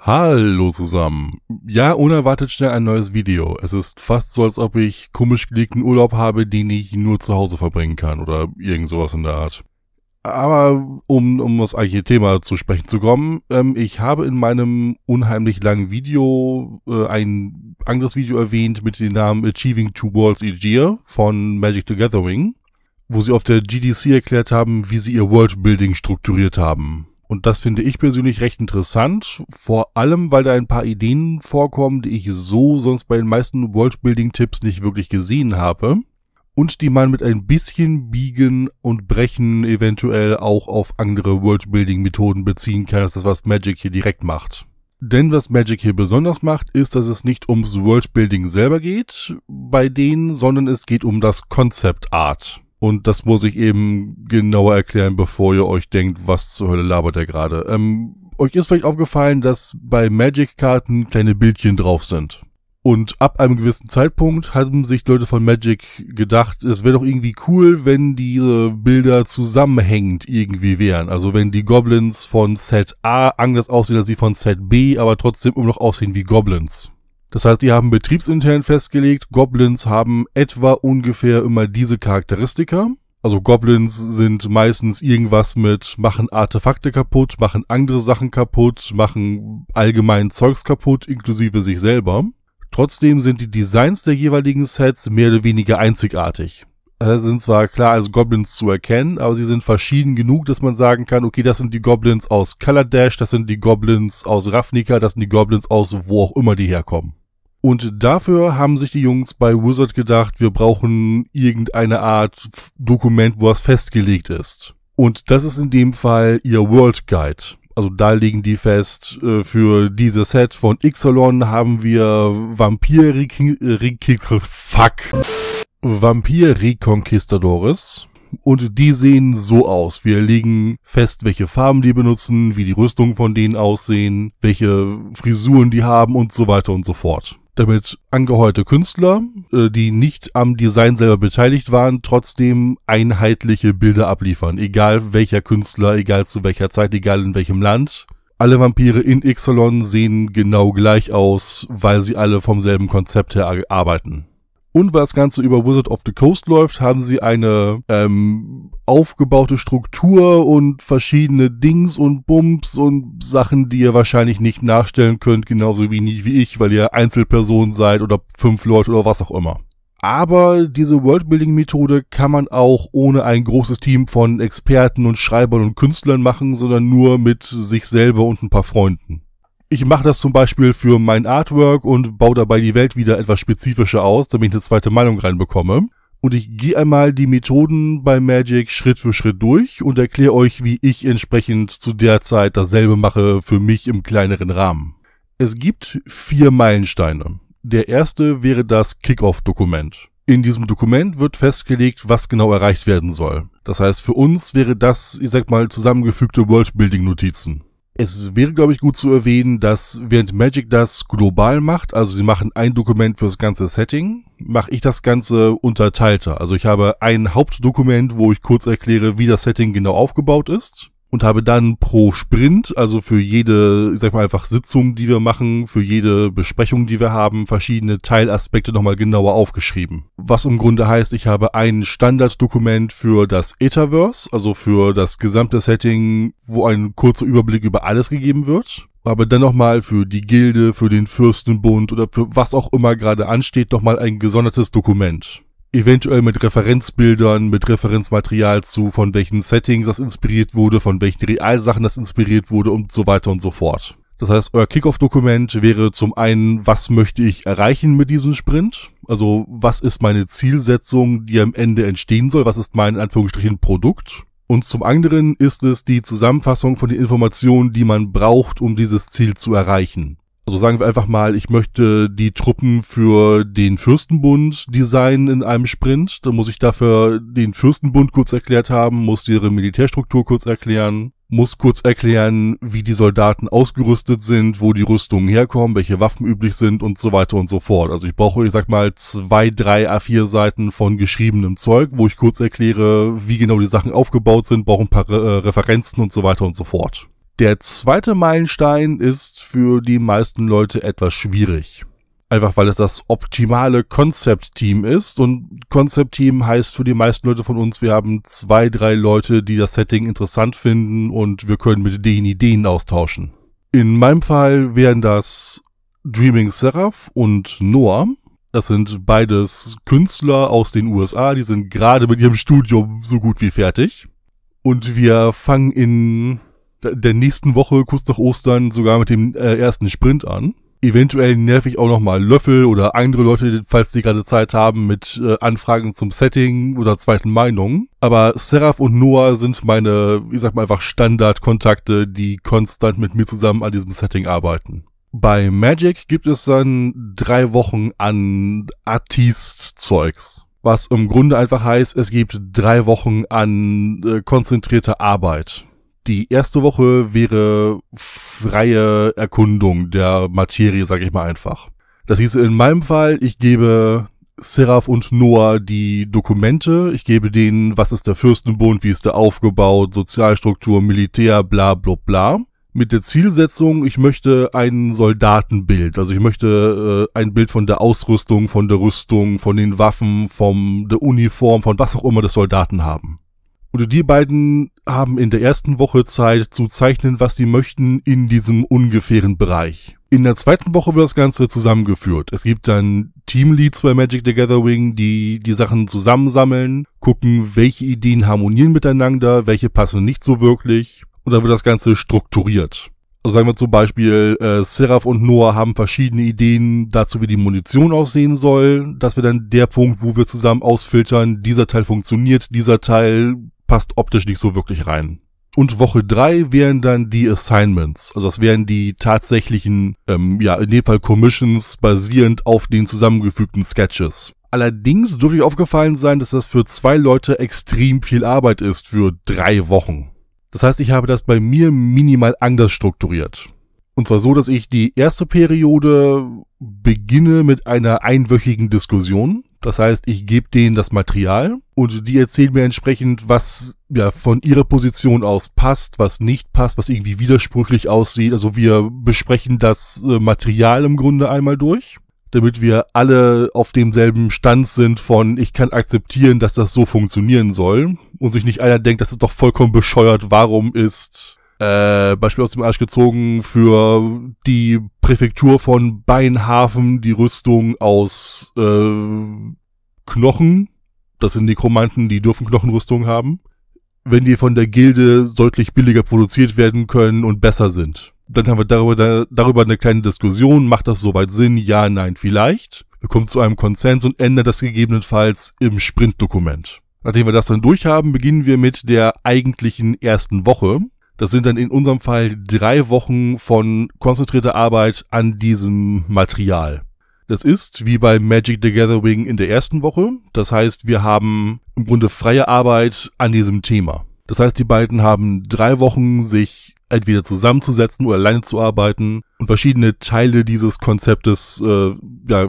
Hallo zusammen. Ja, unerwartet schnell ein neues Video. Es ist fast so, als ob ich komisch gelegten Urlaub habe, den ich nur zu Hause verbringen kann oder irgend sowas in der Art. Aber um, um das eigentliche Thema zu sprechen zu kommen, ähm, ich habe in meinem unheimlich langen Video äh, ein anderes Video erwähnt mit dem Namen Achieving Two Worlds Each Year von Magic the Gathering, wo sie auf der GDC erklärt haben, wie sie ihr Worldbuilding strukturiert haben. Und das finde ich persönlich recht interessant, vor allem weil da ein paar Ideen vorkommen, die ich so sonst bei den meisten Worldbuilding-Tipps nicht wirklich gesehen habe und die man mit ein bisschen Biegen und Brechen eventuell auch auf andere Worldbuilding-Methoden beziehen kann, als das, was Magic hier direkt macht. Denn was Magic hier besonders macht, ist, dass es nicht ums Worldbuilding selber geht bei denen, sondern es geht um das Concept Art. Und das muss ich eben genauer erklären, bevor ihr euch denkt, was zur Hölle labert er gerade. Ähm, euch ist vielleicht aufgefallen, dass bei Magic-Karten kleine Bildchen drauf sind. Und ab einem gewissen Zeitpunkt haben sich Leute von Magic gedacht, es wäre doch irgendwie cool, wenn diese Bilder zusammenhängend irgendwie wären. Also wenn die Goblins von Set A anders aussehen als die von Set B, aber trotzdem immer noch aussehen wie Goblins. Das heißt, die haben betriebsintern festgelegt, Goblins haben etwa ungefähr immer diese Charakteristika. Also Goblins sind meistens irgendwas mit machen Artefakte kaputt, machen andere Sachen kaputt, machen allgemein Zeugs kaputt, inklusive sich selber. Trotzdem sind die Designs der jeweiligen Sets mehr oder weniger einzigartig. Äh, sind zwar klar als Goblins zu erkennen, aber sie sind verschieden genug, dass man sagen kann, okay, das sind die Goblins aus Kaladesh, das sind die Goblins aus Ravnica, das sind die Goblins aus wo auch immer die herkommen. Und dafür haben sich die Jungs bei Wizard gedacht, wir brauchen irgendeine Art Dokument, wo was festgelegt ist. Und das ist in dem Fall ihr World Guide. Also da legen die fest, äh, für dieses Set von Ixalon haben wir Vampir... Fuck. Vampir-Reconquistadores. Und die sehen so aus. Wir legen fest, welche Farben die benutzen, wie die Rüstungen von denen aussehen, welche Frisuren die haben und so weiter und so fort damit angeheuerte Künstler, äh, die nicht am Design selber beteiligt waren, trotzdem einheitliche Bilder abliefern. Egal welcher Künstler, egal zu welcher Zeit, egal in welchem Land. Alle Vampire in Ixalon sehen genau gleich aus, weil sie alle vom selben Konzept her arbeiten. Und weil das Ganze über Wizard of the Coast läuft, haben sie eine ähm, aufgebaute Struktur und verschiedene Dings und Bumps und Sachen, die ihr wahrscheinlich nicht nachstellen könnt, genauso wie nicht wie ich, weil ihr Einzelpersonen seid oder fünf Leute oder was auch immer. Aber diese Worldbuilding-Methode kann man auch ohne ein großes Team von Experten und Schreibern und Künstlern machen, sondern nur mit sich selber und ein paar Freunden. Ich mache das zum Beispiel für mein Artwork und baue dabei die Welt wieder etwas spezifischer aus, damit ich eine zweite Meinung reinbekomme. Und ich gehe einmal die Methoden bei Magic Schritt für Schritt durch und erkläre euch, wie ich entsprechend zu der Zeit dasselbe mache für mich im kleineren Rahmen. Es gibt vier Meilensteine. Der erste wäre das Kickoff-Dokument. In diesem Dokument wird festgelegt, was genau erreicht werden soll. Das heißt, für uns wäre das, ich sag mal, zusammengefügte Worldbuilding-Notizen. Es wäre, glaube ich, gut zu erwähnen, dass während Magic das global macht, also sie machen ein Dokument fürs ganze Setting, mache ich das Ganze unterteilter. Also ich habe ein Hauptdokument, wo ich kurz erkläre, wie das Setting genau aufgebaut ist und habe dann pro Sprint, also für jede, ich sag mal einfach Sitzung, die wir machen, für jede Besprechung, die wir haben, verschiedene Teilaspekte nochmal genauer aufgeschrieben. Was im Grunde heißt, ich habe ein Standarddokument für das Etaverse, also für das gesamte Setting, wo ein kurzer Überblick über alles gegeben wird aber dann nochmal für die Gilde, für den Fürstenbund oder für was auch immer gerade ansteht, nochmal ein gesondertes Dokument eventuell mit Referenzbildern, mit Referenzmaterial zu, von welchen Settings das inspiriert wurde, von welchen Realsachen das inspiriert wurde und so weiter und so fort. Das heißt, euer Kickoff-Dokument wäre zum einen, was möchte ich erreichen mit diesem Sprint? Also, was ist meine Zielsetzung, die am Ende entstehen soll? Was ist mein, in Anführungsstrichen, Produkt? Und zum anderen ist es die Zusammenfassung von den Informationen, die man braucht, um dieses Ziel zu erreichen. Also sagen wir einfach mal, ich möchte die Truppen für den Fürstenbund designen in einem Sprint. Dann muss ich dafür den Fürstenbund kurz erklärt haben, muss ihre Militärstruktur kurz erklären, muss kurz erklären, wie die Soldaten ausgerüstet sind, wo die Rüstungen herkommen, welche Waffen üblich sind und so weiter und so fort. Also ich brauche, ich sag mal, zwei, drei A4 Seiten von geschriebenem Zeug, wo ich kurz erkläre, wie genau die Sachen aufgebaut sind, brauche ein paar Re äh, Referenzen und so weiter und so fort. Der zweite Meilenstein ist für die meisten Leute etwas schwierig. Einfach weil es das optimale Concept-Team ist. Und Concept-Team heißt für die meisten Leute von uns, wir haben zwei, drei Leute, die das Setting interessant finden und wir können mit denen Ideen austauschen. In meinem Fall wären das Dreaming Seraph und Noah. Das sind beides Künstler aus den USA, die sind gerade mit ihrem Studium so gut wie fertig. Und wir fangen in der nächsten Woche, kurz nach Ostern, sogar mit dem äh, ersten Sprint an. Eventuell nerv ich auch nochmal Löffel oder andere Leute, falls die gerade Zeit haben, mit äh, Anfragen zum Setting oder zweiten Meinungen. Aber Seraph und Noah sind meine, ich sag mal einfach Standardkontakte, die konstant mit mir zusammen an diesem Setting arbeiten. Bei Magic gibt es dann drei Wochen an Artist-Zeugs. Was im Grunde einfach heißt, es gibt drei Wochen an äh, konzentrierter Arbeit die erste Woche wäre freie Erkundung der Materie, sage ich mal einfach. Das hieß in meinem Fall, ich gebe Seraph und Noah die Dokumente, ich gebe denen, was ist der Fürstenbund, wie ist der aufgebaut, Sozialstruktur, Militär, bla bla bla. Mit der Zielsetzung, ich möchte ein Soldatenbild, also ich möchte äh, ein Bild von der Ausrüstung, von der Rüstung, von den Waffen, von der Uniform, von was auch immer das Soldaten haben. Und die beiden haben in der ersten Woche Zeit zu zeichnen, was sie möchten in diesem ungefähren Bereich. In der zweiten Woche wird das Ganze zusammengeführt. Es gibt dann Teamleads bei Magic the Gathering, die die Sachen zusammensammeln, gucken, welche Ideen harmonieren miteinander, welche passen nicht so wirklich. Und dann wird das Ganze strukturiert. Also sagen wir zum Beispiel, äh, Seraph und Noah haben verschiedene Ideen dazu, wie die Munition aussehen soll. Das wäre dann der Punkt, wo wir zusammen ausfiltern, dieser Teil funktioniert, dieser Teil passt optisch nicht so wirklich rein. Und Woche drei wären dann die Assignments. Also das wären die tatsächlichen, ähm, ja, in dem Fall Commissions basierend auf den zusammengefügten Sketches. Allerdings dürfte ich aufgefallen sein, dass das für zwei Leute extrem viel Arbeit ist für drei Wochen. Das heißt, ich habe das bei mir minimal anders strukturiert. Und zwar so, dass ich die erste Periode beginne mit einer einwöchigen Diskussion. Das heißt, ich gebe denen das Material und die erzählen mir entsprechend, was ja von ihrer Position aus passt, was nicht passt, was irgendwie widersprüchlich aussieht. Also wir besprechen das äh, Material im Grunde einmal durch, damit wir alle auf demselben Stand sind von ich kann akzeptieren, dass das so funktionieren soll und sich nicht einer denkt, das ist doch vollkommen bescheuert, warum ist äh, Beispiel aus dem Arsch gezogen für die Präfektur von Beinhafen, die Rüstung aus äh, Knochen. Das sind Nekromanten, die dürfen Knochenrüstung haben. Wenn die von der Gilde deutlich billiger produziert werden können und besser sind. Dann haben wir darüber, darüber eine kleine Diskussion. Macht das soweit Sinn? Ja, nein, vielleicht. Wir kommen zu einem Konsens und ändern das gegebenenfalls im Sprintdokument. Nachdem wir das dann durch haben, beginnen wir mit der eigentlichen ersten Woche, das sind dann in unserem Fall drei Wochen von konzentrierter Arbeit an diesem Material. Das ist wie bei Magic the Gathering in der ersten Woche. Das heißt, wir haben im Grunde freie Arbeit an diesem Thema. Das heißt, die beiden haben drei Wochen, sich entweder zusammenzusetzen oder alleine zu arbeiten und verschiedene Teile dieses Konzeptes äh, ja,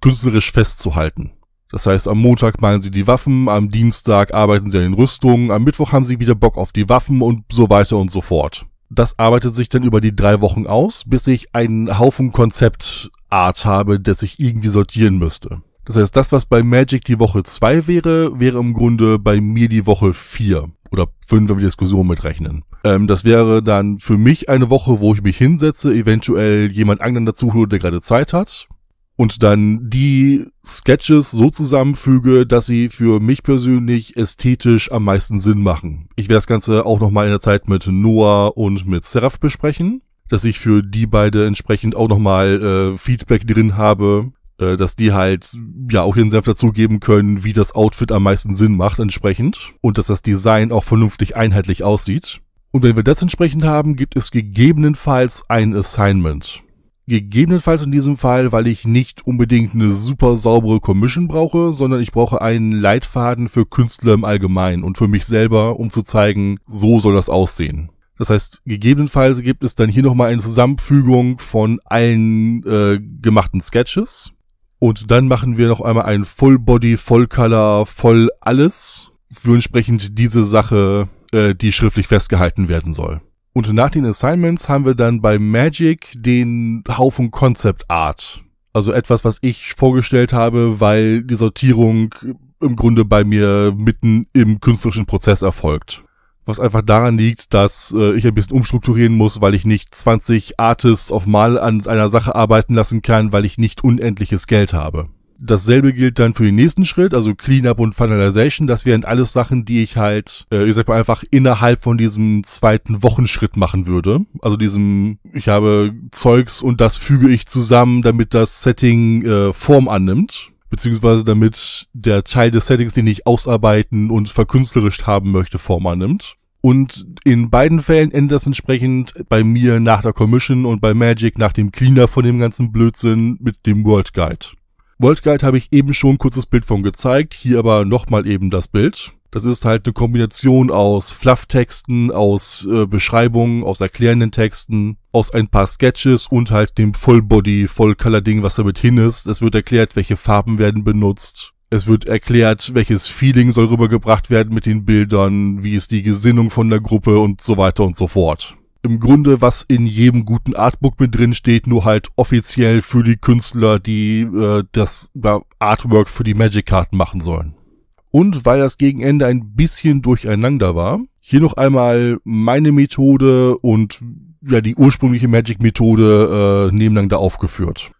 künstlerisch festzuhalten. Das heißt, am Montag malen sie die Waffen, am Dienstag arbeiten sie an den Rüstungen, am Mittwoch haben sie wieder Bock auf die Waffen und so weiter und so fort. Das arbeitet sich dann über die drei Wochen aus, bis ich einen Haufen Konzeptart habe, das ich irgendwie sortieren müsste. Das heißt, das, was bei Magic die Woche 2 wäre, wäre im Grunde bei mir die Woche 4 oder 5, wenn wir die Diskussion mitrechnen. Ähm, das wäre dann für mich eine Woche, wo ich mich hinsetze, eventuell jemand anderen dazu hole, der gerade Zeit hat, und dann die Sketches so zusammenfüge, dass sie für mich persönlich ästhetisch am meisten Sinn machen. Ich werde das Ganze auch nochmal in der Zeit mit Noah und mit Seraph besprechen, dass ich für die beide entsprechend auch nochmal äh, Feedback drin habe, äh, dass die halt ja auch ihren Senf dazugeben können, wie das Outfit am meisten Sinn macht entsprechend und dass das Design auch vernünftig einheitlich aussieht. Und wenn wir das entsprechend haben, gibt es gegebenenfalls ein Assignment. Gegebenenfalls in diesem Fall, weil ich nicht unbedingt eine super saubere Commission brauche, sondern ich brauche einen Leitfaden für Künstler im Allgemeinen und für mich selber, um zu zeigen, so soll das aussehen. Das heißt, gegebenenfalls gibt es dann hier nochmal eine Zusammenfügung von allen äh, gemachten Sketches. Und dann machen wir noch einmal ein Full Body, Voll Color, Voll Alles für entsprechend diese Sache, äh, die schriftlich festgehalten werden soll. Und nach den Assignments haben wir dann bei Magic den Haufen Concept Art. Also etwas, was ich vorgestellt habe, weil die Sortierung im Grunde bei mir mitten im künstlerischen Prozess erfolgt. Was einfach daran liegt, dass äh, ich ein bisschen umstrukturieren muss, weil ich nicht 20 Artists auf Mal an einer Sache arbeiten lassen kann, weil ich nicht unendliches Geld habe. Dasselbe gilt dann für den nächsten Schritt, also Cleanup und Finalization. Das wären alles Sachen, die ich halt, äh, ich sag mal, einfach innerhalb von diesem zweiten Wochenschritt machen würde. Also diesem, ich habe Zeugs und das füge ich zusammen, damit das Setting äh, Form annimmt beziehungsweise damit der Teil des Settings, den ich ausarbeiten und verkünstlerischt haben möchte, Form annimmt. Und in beiden Fällen endet das entsprechend bei mir nach der Commission und bei Magic nach dem Cleaner von dem ganzen Blödsinn mit dem World Guide. World Guide habe ich eben schon ein kurzes Bild von gezeigt, hier aber nochmal eben das Bild. Das ist halt eine Kombination aus Flufftexten, aus äh, Beschreibungen, aus erklärenden Texten, aus ein paar Sketches und halt dem Vollbody, Vollcolor-Ding, was damit hin ist. Es wird erklärt, welche Farben werden benutzt. Es wird erklärt, welches Feeling soll rübergebracht werden mit den Bildern, wie ist die Gesinnung von der Gruppe und so weiter und so fort im Grunde, was in jedem guten Artbook mit drin steht, nur halt offiziell für die Künstler, die äh, das Artwork für die Magic-Karten machen sollen. Und weil das Gegenende ein bisschen durcheinander war, hier noch einmal meine Methode und ja, die ursprüngliche Magic-Methode äh, nebeneinander aufgeführt.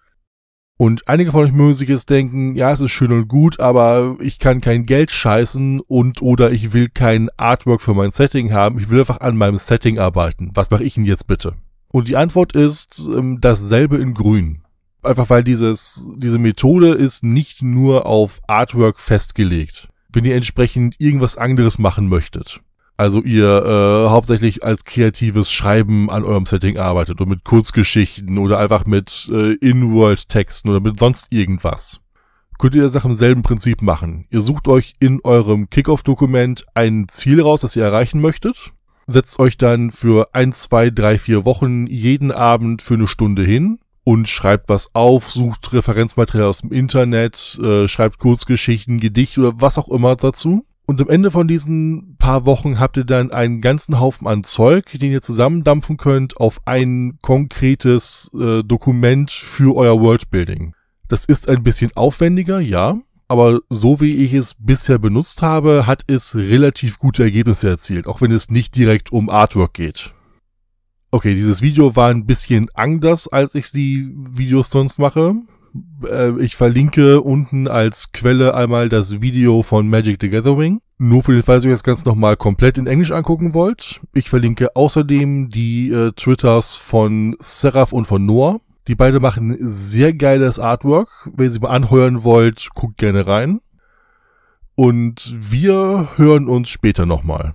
Und einige von euch mögen sich jetzt denken, ja, es ist schön und gut, aber ich kann kein Geld scheißen und oder ich will kein Artwork für mein Setting haben. Ich will einfach an meinem Setting arbeiten. Was mache ich denn jetzt bitte? Und die Antwort ist ähm, dasselbe in grün. Einfach weil dieses, diese Methode ist nicht nur auf Artwork festgelegt, wenn ihr entsprechend irgendwas anderes machen möchtet. Also ihr äh, hauptsächlich als kreatives Schreiben an eurem Setting arbeitet und mit Kurzgeschichten oder einfach mit äh, In-World-Texten oder mit sonst irgendwas. Könnt ihr das nach demselben Prinzip machen. Ihr sucht euch in eurem Kickoff-Dokument ein Ziel raus, das ihr erreichen möchtet. Setzt euch dann für ein, zwei, drei, vier Wochen jeden Abend für eine Stunde hin und schreibt was auf, sucht Referenzmaterial aus dem Internet, äh, schreibt Kurzgeschichten, Gedicht oder was auch immer dazu und am Ende von diesen paar Wochen habt ihr dann einen ganzen Haufen an Zeug, den ihr zusammendampfen könnt auf ein konkretes äh, Dokument für euer Worldbuilding. Das ist ein bisschen aufwendiger, ja, aber so wie ich es bisher benutzt habe, hat es relativ gute Ergebnisse erzielt, auch wenn es nicht direkt um Artwork geht. Okay, dieses Video war ein bisschen anders, als ich die Videos sonst mache. Äh, ich verlinke unten als Quelle einmal das Video von Magic the Gathering. Nur für den Fall, dass ihr das Ganze nochmal komplett in Englisch angucken wollt. Ich verlinke außerdem die äh, Twitters von Seraph und von Noah. Die beide machen sehr geiles Artwork. Wenn ihr sie mal anheuern wollt, guckt gerne rein. Und wir hören uns später nochmal.